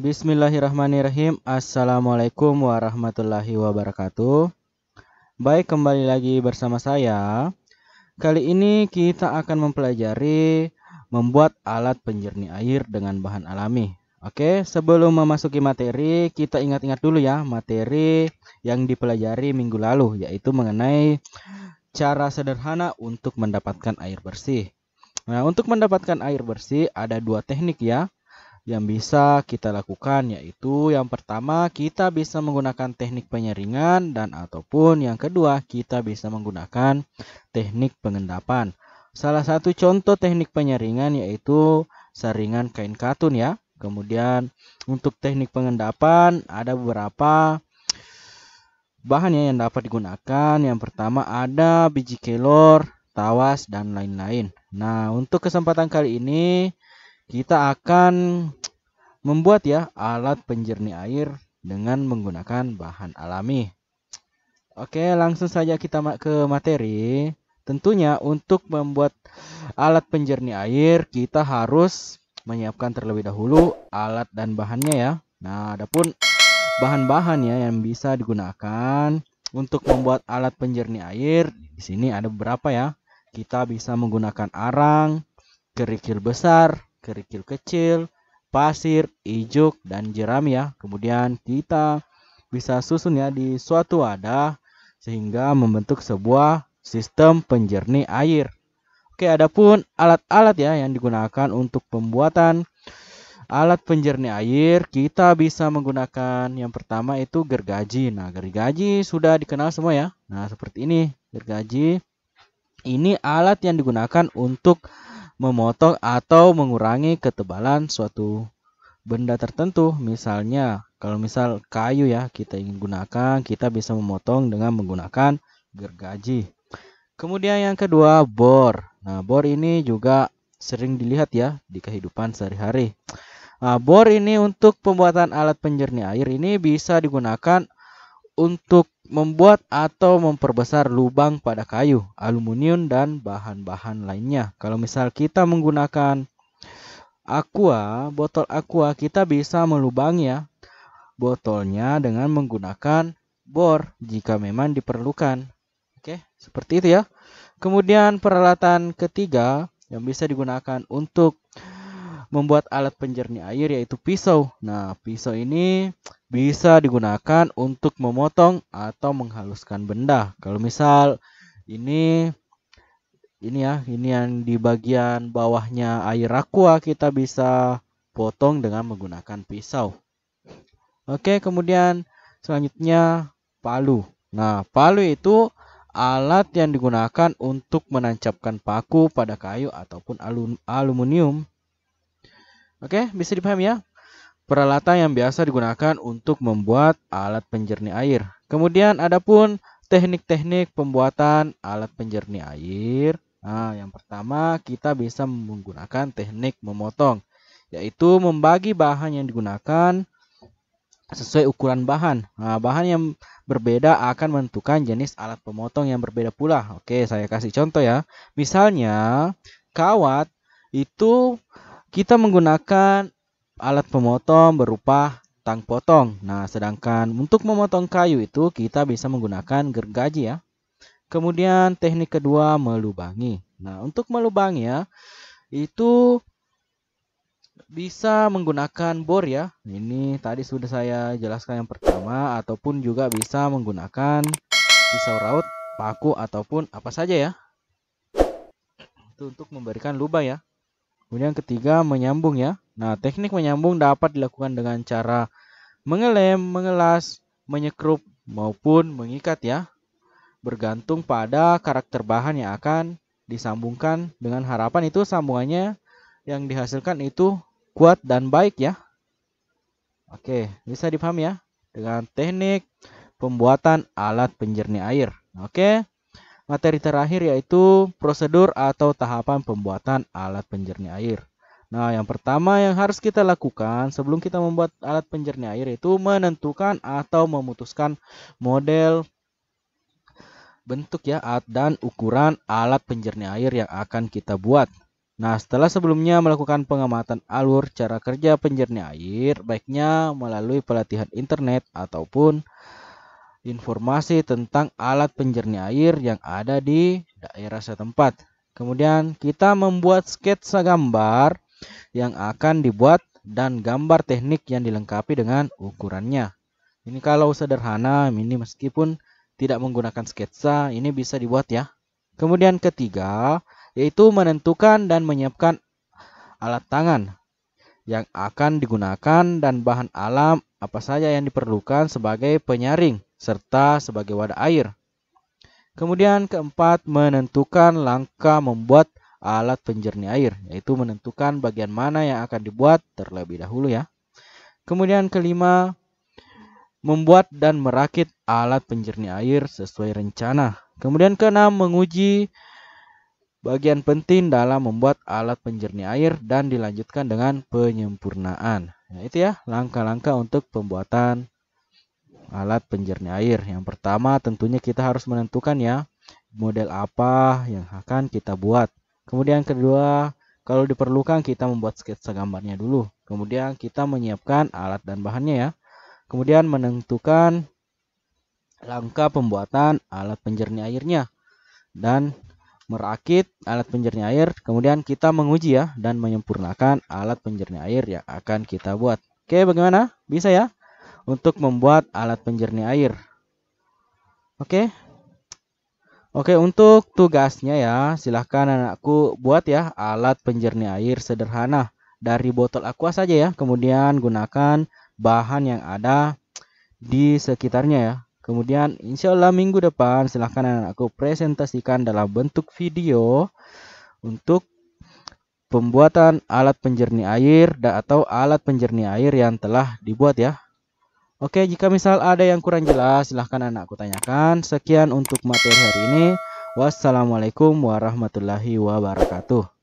Bismillahirrahmanirrahim. Assalamualaikum warahmatullahi wabarakatuh. Baik, kembali lagi bersama saya. Kali ini kita akan mempelajari membuat alat penjernih air dengan bahan alami. Oke, sebelum memasuki materi, kita ingat-ingat dulu ya materi yang dipelajari minggu lalu, yaitu mengenai cara sederhana untuk mendapatkan air bersih. Nah, untuk mendapatkan air bersih ada dua teknik ya yang bisa kita lakukan yaitu yang pertama kita bisa menggunakan teknik penyaringan dan ataupun yang kedua kita bisa menggunakan teknik pengendapan. Salah satu contoh teknik penyaringan yaitu saringan kain katun ya. Kemudian untuk teknik pengendapan ada beberapa bahan ya yang dapat digunakan. Yang pertama ada biji kelor, tawas dan lain-lain. Nah, untuk kesempatan kali ini kita akan membuat ya alat penjernih air dengan menggunakan bahan alami. Oke, langsung saja kita ke materi. Tentunya untuk membuat alat penjernih air kita harus menyiapkan terlebih dahulu alat dan bahannya ya. Nah, adapun bahan-bahan ya yang bisa digunakan untuk membuat alat penjernih air di sini ada beberapa ya. Kita bisa menggunakan arang, kerikil besar, kerikil kecil, pasir, ijuk, dan jerami ya. Kemudian kita bisa susun ya di suatu wadah sehingga membentuk sebuah sistem penjernih air. Oke, adapun alat-alat ya yang digunakan untuk pembuatan alat penjernih air, kita bisa menggunakan yang pertama itu gergaji. Nah, gergaji sudah dikenal semua ya. Nah, seperti ini gergaji. Ini alat yang digunakan untuk memotong atau mengurangi ketebalan suatu benda tertentu. Misalnya, kalau misal kayu ya kita ingin gunakan, kita bisa memotong dengan menggunakan gergaji. Kemudian yang kedua, bor. Nah, bor ini juga sering dilihat ya di kehidupan sehari-hari. Nah, bor ini untuk pembuatan alat penjernih air ini bisa digunakan untuk membuat atau memperbesar lubang pada kayu, aluminium, dan bahan-bahan lainnya. Kalau misal kita menggunakan aqua, botol aqua, kita bisa melubangnya botolnya dengan menggunakan bor jika memang diperlukan. Oke, seperti itu ya. Kemudian peralatan ketiga yang bisa digunakan untuk membuat alat penjernih air yaitu pisau. Nah, pisau ini bisa digunakan untuk memotong atau menghaluskan benda. Kalau misal ini ini ya, ini yang di bagian bawahnya air aqua kita bisa potong dengan menggunakan pisau. Oke, kemudian selanjutnya palu. Nah, palu itu alat yang digunakan untuk menancapkan paku pada kayu ataupun alum aluminium. Oke, bisa dipahami ya? peralatan yang biasa digunakan untuk membuat alat penjernih air. Kemudian ada pun teknik-teknik pembuatan alat penjernih air. Nah, yang pertama kita bisa menggunakan teknik memotong, yaitu membagi bahan yang digunakan sesuai ukuran bahan. Nah, bahan yang berbeda akan menentukan jenis alat pemotong yang berbeda pula. Oke, saya kasih contoh ya. Misalnya, kawat itu kita menggunakan alat pemotong berupa tang potong. Nah, sedangkan untuk memotong kayu itu kita bisa menggunakan gergaji ya. Kemudian teknik kedua melubangi. Nah, untuk melubangi ya itu bisa menggunakan bor ya. Ini tadi sudah saya jelaskan yang pertama ataupun juga bisa menggunakan pisau raut, paku ataupun apa saja ya. Itu untuk memberikan lubang ya. Kemudian ketiga menyambung ya. Nah, teknik menyambung dapat dilakukan dengan cara mengelem, mengelas, menyekrup, maupun mengikat ya. Bergantung pada karakter bahan yang akan disambungkan dengan harapan itu sambungannya yang dihasilkan itu kuat dan baik ya. Oke, bisa dipahami ya dengan teknik pembuatan alat penjernih air. Oke. Materi terakhir yaitu prosedur atau tahapan pembuatan alat penjernih air. Nah, yang pertama yang harus kita lakukan sebelum kita membuat alat penjernih air itu menentukan atau memutuskan model bentuk ya dan ukuran alat penjernih air yang akan kita buat. Nah, setelah sebelumnya melakukan pengamatan alur cara kerja penjernih air, baiknya melalui pelatihan internet ataupun informasi tentang alat penjernih air yang ada di daerah setempat. Kemudian kita membuat sketsa gambar yang akan dibuat dan gambar teknik yang dilengkapi dengan ukurannya. Ini kalau sederhana, mini meskipun tidak menggunakan sketsa, ini bisa dibuat ya. Kemudian ketiga, yaitu menentukan dan menyiapkan alat tangan yang akan digunakan dan bahan alam apa saja yang diperlukan sebagai penyaring serta sebagai wadah air. Kemudian keempat, menentukan langkah membuat alat penjernih air, yaitu menentukan bagian mana yang akan dibuat terlebih dahulu ya. Kemudian kelima, membuat dan merakit alat penjernih air sesuai rencana. Kemudian keenam, menguji bagian penting dalam membuat alat penjernih air dan dilanjutkan dengan penyempurnaan. Nah, itu ya langkah-langkah untuk pembuatan alat penjernih air. Yang pertama tentunya kita harus menentukan ya model apa yang akan kita buat. Kemudian kedua, kalau diperlukan kita membuat sketsa gambarnya dulu. Kemudian kita menyiapkan alat dan bahannya ya. Kemudian menentukan langkah pembuatan alat penjernih airnya dan merakit alat penjernih air. Kemudian kita menguji ya dan menyempurnakan alat penjernih air yang akan kita buat. Oke, bagaimana? Bisa ya? Untuk membuat alat penjernih air. Oke, Oke, untuk tugasnya ya, silahkan anakku buat ya alat penjernih air sederhana dari botol aqua saja ya. Kemudian gunakan bahan yang ada di sekitarnya ya. Kemudian insya Allah minggu depan silahkan anakku presentasikan dalam bentuk video untuk pembuatan alat penjernih air atau alat penjernih air yang telah dibuat ya. Oke, jika misal ada yang kurang jelas, silahkan anakku tanyakan. Sekian untuk materi hari ini. Wassalamualaikum warahmatullahi wabarakatuh.